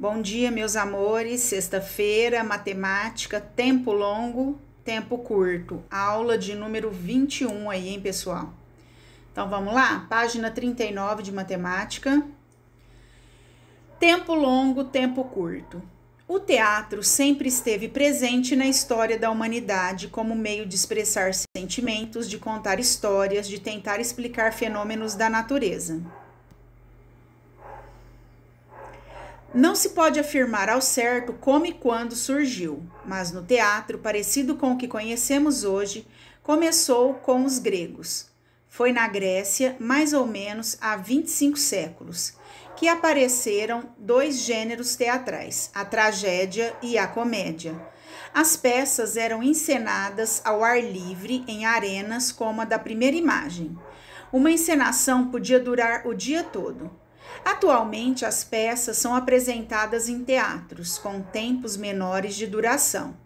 Bom dia, meus amores. Sexta-feira, matemática, tempo longo, tempo curto. Aula de número 21 aí, hein, pessoal? Então vamos lá? Página 39 de matemática. Tempo longo, tempo curto. O teatro sempre esteve presente na história da humanidade como meio de expressar sentimentos, de contar histórias, de tentar explicar fenômenos da natureza. Não se pode afirmar ao certo como e quando surgiu, mas no teatro, parecido com o que conhecemos hoje, começou com os gregos. Foi na Grécia, mais ou menos há 25 séculos, que apareceram dois gêneros teatrais, a tragédia e a comédia. As peças eram encenadas ao ar livre em arenas como a da primeira imagem. Uma encenação podia durar o dia todo. Atualmente, as peças são apresentadas em teatros, com tempos menores de duração.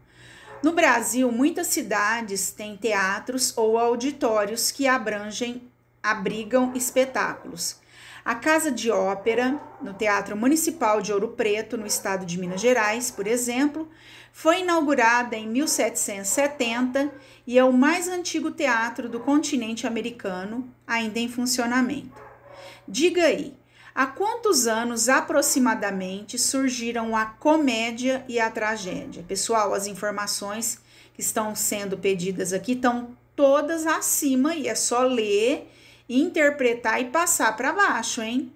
No Brasil, muitas cidades têm teatros ou auditórios que abrangem, abrigam espetáculos. A Casa de Ópera, no Teatro Municipal de Ouro Preto, no estado de Minas Gerais, por exemplo, foi inaugurada em 1770 e é o mais antigo teatro do continente americano ainda em funcionamento. Diga aí, Há quantos anos aproximadamente surgiram a comédia e a tragédia? Pessoal, as informações que estão sendo pedidas aqui estão todas acima e é só ler, interpretar e passar para baixo, hein?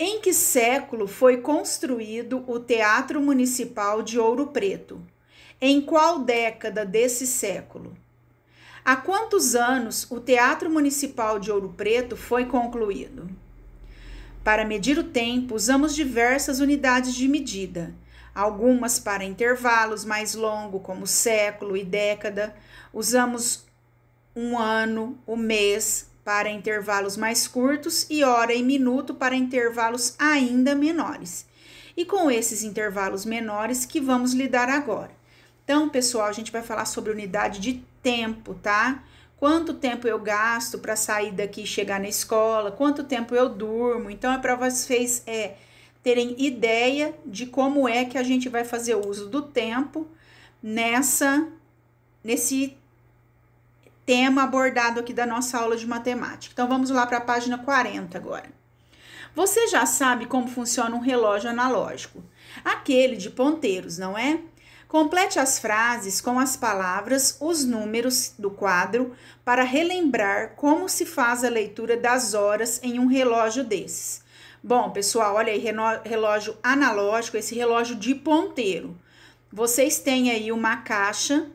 Em que século foi construído o Teatro Municipal de Ouro Preto? Em qual década desse século? Há quantos anos o Teatro Municipal de Ouro Preto foi concluído? Para medir o tempo, usamos diversas unidades de medida, algumas para intervalos mais longos, como século e década, usamos um ano, o um mês, para intervalos mais curtos e hora e minuto para intervalos ainda menores. E com esses intervalos menores que vamos lidar agora. Então, pessoal, a gente vai falar sobre unidade de tempo, tá? quanto tempo eu gasto para sair daqui e chegar na escola, quanto tempo eu durmo. Então, é para vocês é, terem ideia de como é que a gente vai fazer uso do tempo nessa nesse tema abordado aqui da nossa aula de matemática. Então, vamos lá para a página 40 agora. Você já sabe como funciona um relógio analógico. Aquele de ponteiros, não é? Complete as frases com as palavras, os números do quadro para relembrar como se faz a leitura das horas em um relógio desses. Bom, pessoal, olha aí, relógio analógico, esse relógio de ponteiro. Vocês têm aí uma caixa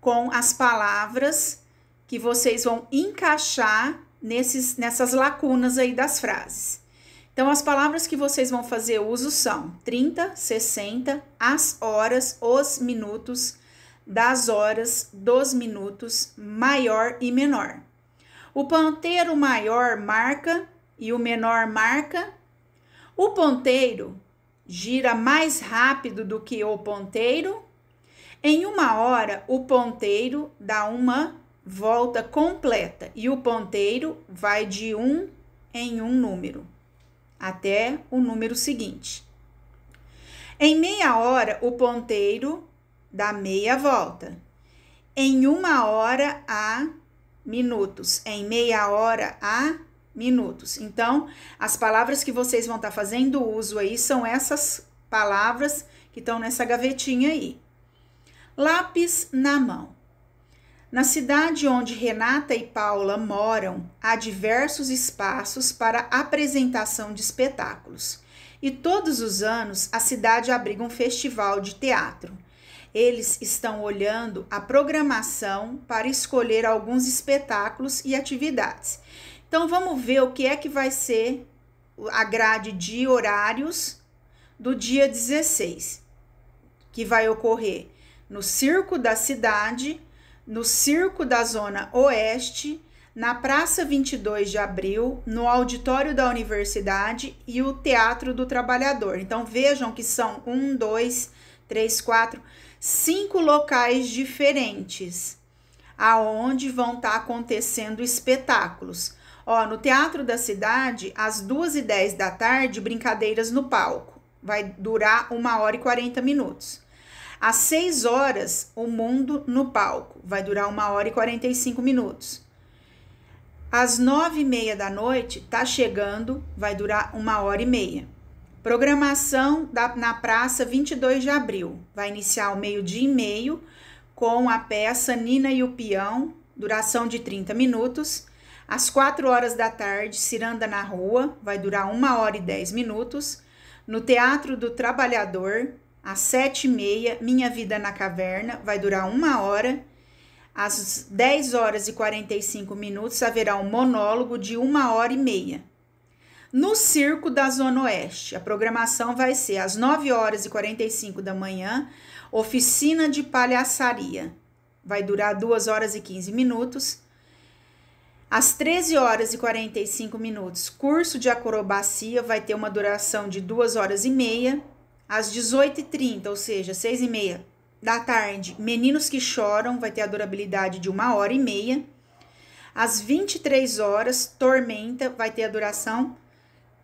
com as palavras que vocês vão encaixar nesses, nessas lacunas aí das frases. Então, as palavras que vocês vão fazer uso são 30, 60, as horas, os minutos, das horas, dos minutos, maior e menor. O ponteiro maior marca e o menor marca. O ponteiro gira mais rápido do que o ponteiro. Em uma hora, o ponteiro dá uma volta completa e o ponteiro vai de um em um número até o número seguinte. Em meia hora, o ponteiro dá meia volta. Em uma hora, há minutos. Em meia hora, há minutos. Então, as palavras que vocês vão estar tá fazendo uso aí são essas palavras que estão nessa gavetinha aí. Lápis na mão. Na cidade onde Renata e Paula moram, há diversos espaços para apresentação de espetáculos. E todos os anos a cidade abriga um festival de teatro. Eles estão olhando a programação para escolher alguns espetáculos e atividades. Então vamos ver o que é que vai ser a grade de horários do dia 16, que vai ocorrer no Circo da Cidade no Circo da Zona Oeste, na Praça 22 de Abril, no Auditório da Universidade e o Teatro do Trabalhador. Então vejam que são um, dois, três, quatro, cinco locais diferentes aonde vão estar tá acontecendo espetáculos. Ó, no Teatro da Cidade, às duas e dez da tarde, brincadeiras no palco. Vai durar uma hora e quarenta minutos. Às 6 horas, o mundo no palco. Vai durar 1 hora e 45 minutos. Às 9 e meia da noite, tá chegando, vai durar 1 hora e meia. Programação da, na praça 22 de abril. Vai iniciar ao meio-dia e meio com a peça Nina e o Peão, duração de 30 minutos. Às 4 horas da tarde, Ciranda na Rua, vai durar 1 hora e 10 minutos. No Teatro do Trabalhador, às sete e meia, Minha Vida na Caverna vai durar uma hora. Às 10 horas e 45 minutos haverá um monólogo de uma hora e meia. No Circo da Zona Oeste, a programação vai ser às 9 horas e 45 da manhã, oficina de palhaçaria. Vai durar 2 horas e 15 minutos. Às 13 horas e 45 minutos, curso de acrobacia vai ter uma duração de 2 horas e meia às 18h30, ou seja, 6h30 da tarde, Meninos que Choram, vai ter a durabilidade de uma hora e meia. Às 23 horas, Tormenta vai ter a duração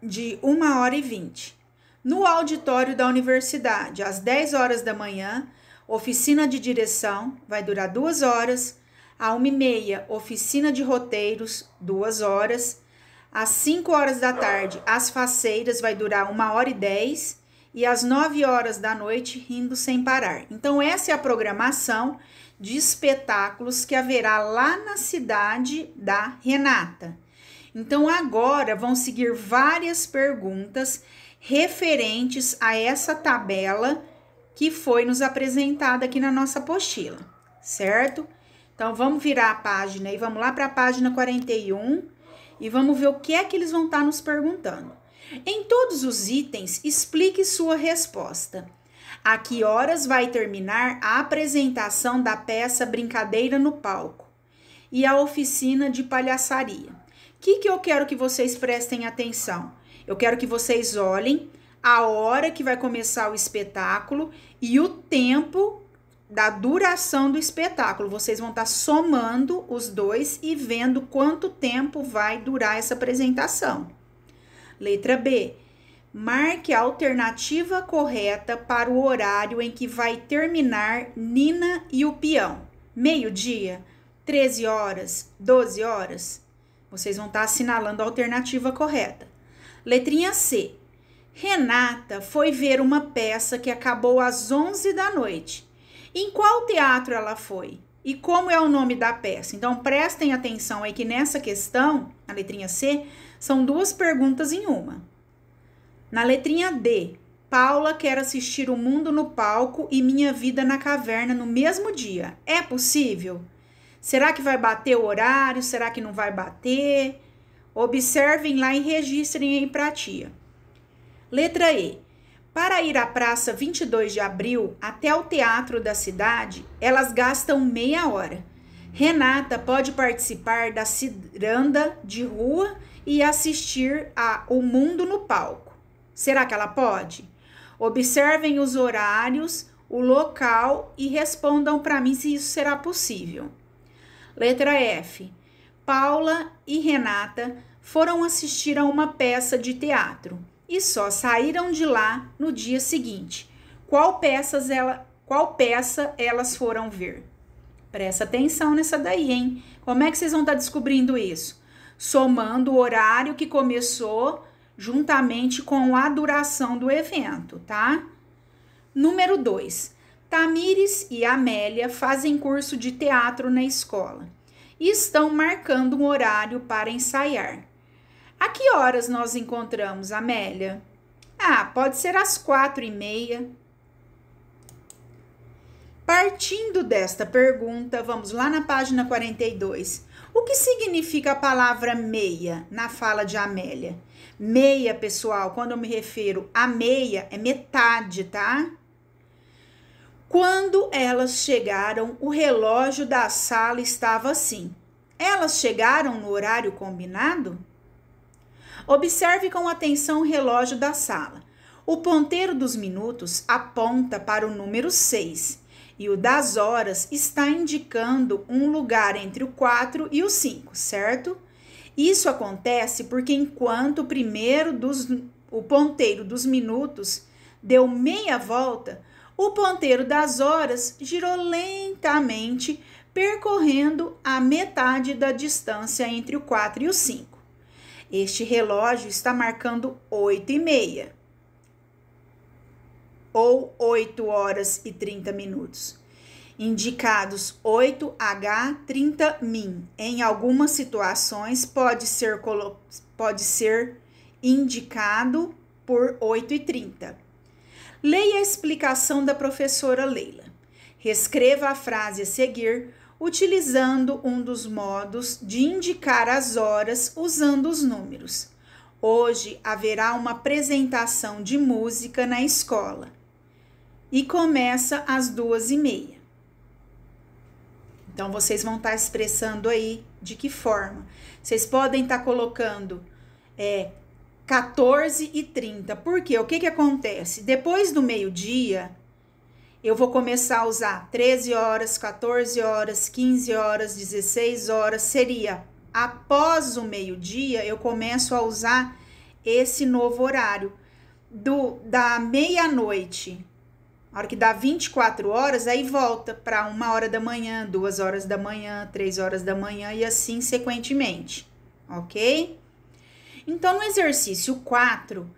de uma hora e 20. No auditório da universidade, às 10 horas da manhã, oficina de direção vai durar duas horas. À 1 e meia, oficina de roteiros, duas horas. Às 5 horas da tarde, as faceiras vai durar uma hora e 10 e às 9 horas da noite, rindo sem parar. Então, essa é a programação de espetáculos que haverá lá na cidade da Renata. Então, agora vão seguir várias perguntas referentes a essa tabela que foi nos apresentada aqui na nossa apostila, certo? Então, vamos virar a página e vamos lá para a página 41 e vamos ver o que é que eles vão estar tá nos perguntando. Em todos os itens, explique sua resposta. A que horas vai terminar a apresentação da peça Brincadeira no Palco e a oficina de palhaçaria? O que, que eu quero que vocês prestem atenção? Eu quero que vocês olhem a hora que vai começar o espetáculo e o tempo da duração do espetáculo. Vocês vão estar tá somando os dois e vendo quanto tempo vai durar essa apresentação. Letra B. Marque a alternativa correta para o horário em que vai terminar Nina e o peão. Meio-dia, 13 horas, 12 horas. Vocês vão estar tá assinalando a alternativa correta. Letrinha C. Renata foi ver uma peça que acabou às 11 da noite. Em qual teatro ela foi? E como é o nome da peça? Então prestem atenção aí que nessa questão, a letrinha C, são duas perguntas em uma. Na letrinha D, Paula quer assistir o mundo no palco e minha vida na caverna no mesmo dia. É possível? Será que vai bater o horário? Será que não vai bater? Observem lá e registrem aí para a tia. Letra E. Para ir à praça 22 de abril até o teatro da cidade, elas gastam meia hora. Renata pode participar da ciranda de rua e assistir a O Mundo no Palco. Será que ela pode? Observem os horários, o local e respondam para mim se isso será possível. Letra F. Paula e Renata foram assistir a uma peça de teatro e só saíram de lá no dia seguinte. Qual, peças ela, qual peça elas foram ver? Presta atenção nessa daí, hein? Como é que vocês vão estar tá descobrindo isso? somando o horário que começou juntamente com a duração do evento, tá? Número 2. Tamires e Amélia fazem curso de teatro na escola e estão marcando um horário para ensaiar. A que horas nós encontramos, Amélia? Ah, pode ser às quatro e meia. Partindo desta pergunta, vamos lá na página 42. O que significa a palavra meia na fala de Amélia? Meia, pessoal, quando eu me refiro a meia, é metade, tá? Quando elas chegaram, o relógio da sala estava assim. Elas chegaram no horário combinado? Observe com atenção o relógio da sala. O ponteiro dos minutos aponta para o número 6 e o das horas está indicando um lugar entre o 4 e o 5, certo? Isso acontece porque enquanto o primeiro dos o ponteiro dos minutos deu meia volta, o ponteiro das horas girou lentamente, percorrendo a metade da distância entre o 4 e o 5. Este relógio está marcando 8 e meia ou 8 horas e 30 minutos. Indicados 8H30min. Em algumas situações pode ser, pode ser indicado por 8 e 30. Leia a explicação da professora Leila. Reescreva a frase a seguir utilizando um dos modos de indicar as horas usando os números. Hoje haverá uma apresentação de música na escola e começa às duas e meia. Então, vocês vão estar tá expressando aí de que forma. Vocês podem estar tá colocando é, 14 e 30. Por quê? O que, que acontece? Depois do meio-dia, eu vou começar a usar 13 horas, 14 horas, 15 horas, 16 horas. Seria após o meio-dia, eu começo a usar esse novo horário. Do, da meia-noite a hora que dá 24 horas, aí volta para uma hora da manhã, duas horas da manhã, três horas da manhã e assim sequentemente, ok? Então, no exercício 4,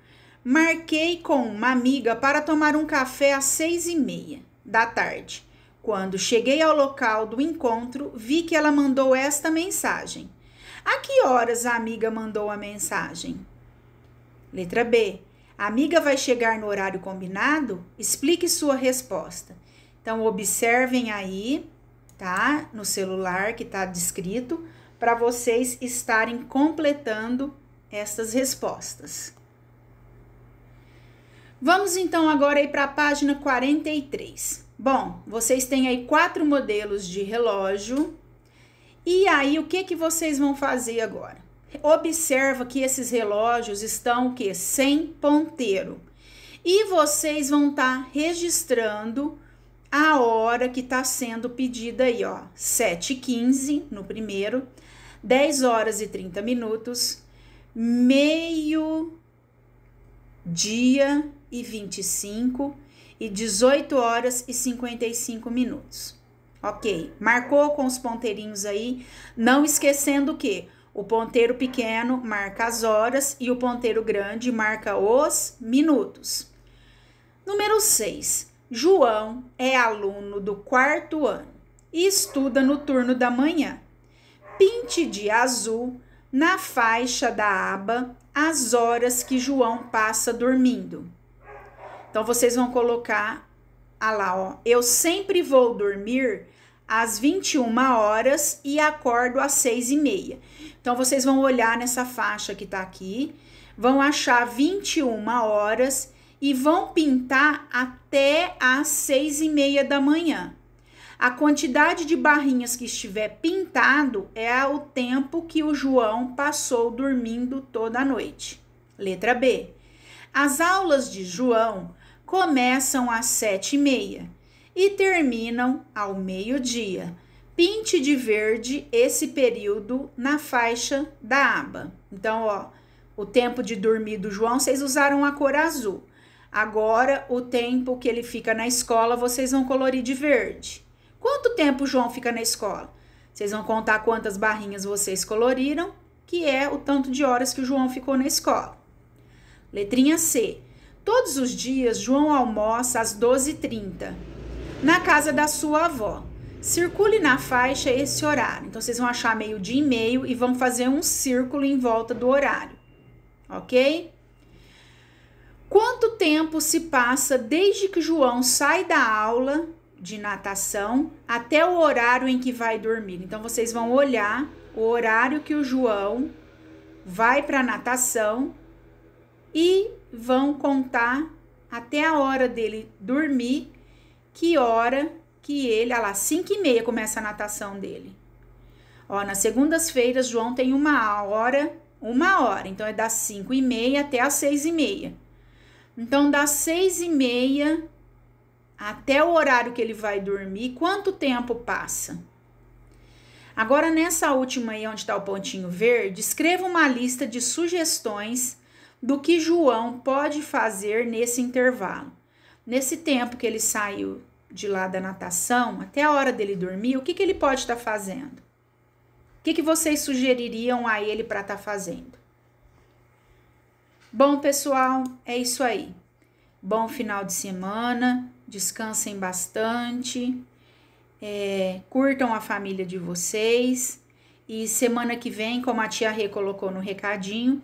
marquei com uma amiga para tomar um café às seis e meia da tarde. Quando cheguei ao local do encontro, vi que ela mandou esta mensagem. A que horas a amiga mandou a mensagem? Letra B, a amiga vai chegar no horário combinado? Explique sua resposta. Então, observem aí, tá? No celular que está descrito, para vocês estarem completando essas respostas. Vamos então agora aí para a página 43. Bom, vocês têm aí quatro modelos de relógio. E aí, o que, que vocês vão fazer agora? observa que esses relógios estão o quê? sem ponteiro. E vocês vão estar tá registrando a hora que está sendo pedida aí, ó. 7h15 no primeiro, 10 horas e 30 minutos, meio-dia e 25 e 18 horas e 55 minutos. Ok, marcou com os ponteirinhos aí, não esquecendo o quê? O ponteiro pequeno marca as horas e o ponteiro grande marca os minutos. Número 6. João é aluno do quarto ano e estuda no turno da manhã. Pinte de azul na faixa da aba as horas que João passa dormindo. Então vocês vão colocar ah lá, ó. Eu sempre vou dormir às 21 horas e acordo às 6 e meia. Então, vocês vão olhar nessa faixa que tá aqui, vão achar 21 horas e vão pintar até às 6 e meia da manhã. A quantidade de barrinhas que estiver pintado é o tempo que o João passou dormindo toda a noite. Letra B. As aulas de João começam às sete e meia e terminam ao meio-dia. Pinte de verde esse período na faixa da aba. Então, ó, o tempo de dormir do João, vocês usaram a cor azul. Agora, o tempo que ele fica na escola, vocês vão colorir de verde. Quanto tempo o João fica na escola? Vocês vão contar quantas barrinhas vocês coloriram, que é o tanto de horas que o João ficou na escola. Letrinha C. Todos os dias, João almoça às 12h30 na casa da sua avó. Circule na faixa esse horário. Então, vocês vão achar meio-dia e meio e vão fazer um círculo em volta do horário, ok? Quanto tempo se passa desde que João sai da aula de natação até o horário em que vai dormir? Então, vocês vão olhar o horário que o João vai para natação e vão contar até a hora dele dormir que hora que ele, olha ah lá, 5 e meia começa a natação dele. Ó, nas segundas-feiras, João tem uma hora, uma hora, então é das 5 e meia até as 6 e meia. Então, das 6 e meia até o horário que ele vai dormir, quanto tempo passa? Agora, nessa última aí, onde está o pontinho verde, escreva uma lista de sugestões do que João pode fazer nesse intervalo nesse tempo que ele saiu de lá da natação, até a hora dele dormir, o que, que ele pode estar tá fazendo? O que, que vocês sugeririam a ele para estar tá fazendo? Bom, pessoal, é isso aí. Bom final de semana, descansem bastante, é, curtam a família de vocês. E semana que vem, como a tia Rê colocou no recadinho,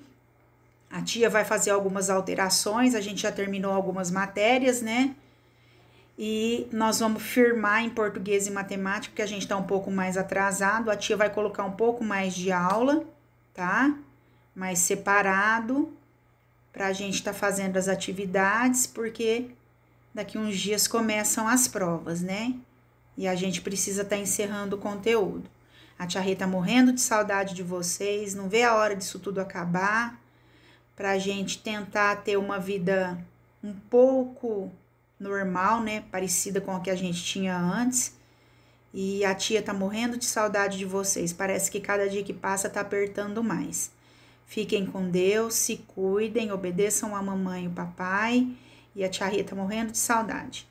a tia vai fazer algumas alterações, a gente já terminou algumas matérias, né? E nós vamos firmar em português e matemática, porque a gente tá um pouco mais atrasado. A tia vai colocar um pouco mais de aula, tá? Mais separado, pra gente tá fazendo as atividades, porque daqui uns dias começam as provas, né? E a gente precisa estar tá encerrando o conteúdo. A tia Rita tá morrendo de saudade de vocês, não vê a hora disso tudo acabar para a gente tentar ter uma vida um pouco normal, né? Parecida com a que a gente tinha antes. E a tia tá morrendo de saudade de vocês. Parece que cada dia que passa tá apertando mais. Fiquem com Deus, se cuidem, obedeçam a mamãe e o papai. E a tia Rita tá morrendo de saudade.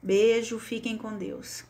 Beijo, fiquem com Deus.